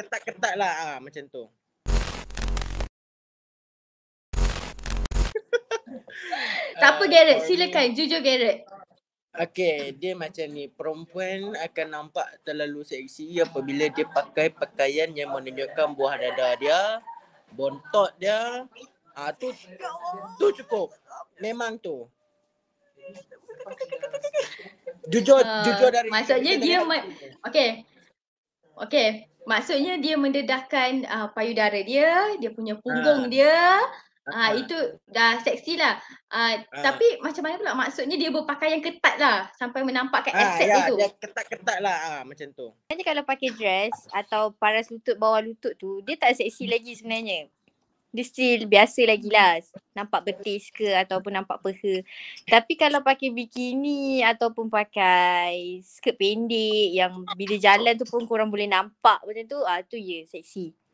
ketat-ketat lah ha, macam tu. tak apa uh, ah, Garrett, silakan. Me. Jujur Garrett. Okay, dia macam ni. Perempuan akan nampak terlalu seksi apabila dia pakai pakaian yang menunjukkan buah dada dia, bontot dia. Ah tu, tu cukup. Memang tu. Ah, jujur, uh, jujur dari... Maksudnya dia... Ma- okay, Okay, maksudnya dia mendedahkan uh, payudara dia, dia punya punggung ha. dia. Ha, itu dah seksi lah. Ha, ha. Tapi macam mana pula maksudnya dia berpakaian ketat lah sampai menampakkan ha, aset ya, dia tu. ketat-ketat lah ha, macam tu. Sebenarnya kalau pakai dress atau paras lutut bawah lutut tu dia tak seksi lagi sebenarnya dia still biasa lagi lah nampak betis ke ataupun nampak peha tapi kalau pakai bikini ataupun pakai skirt pendek yang bila jalan tu pun korang boleh nampak macam tu ah tu ya yeah, seksi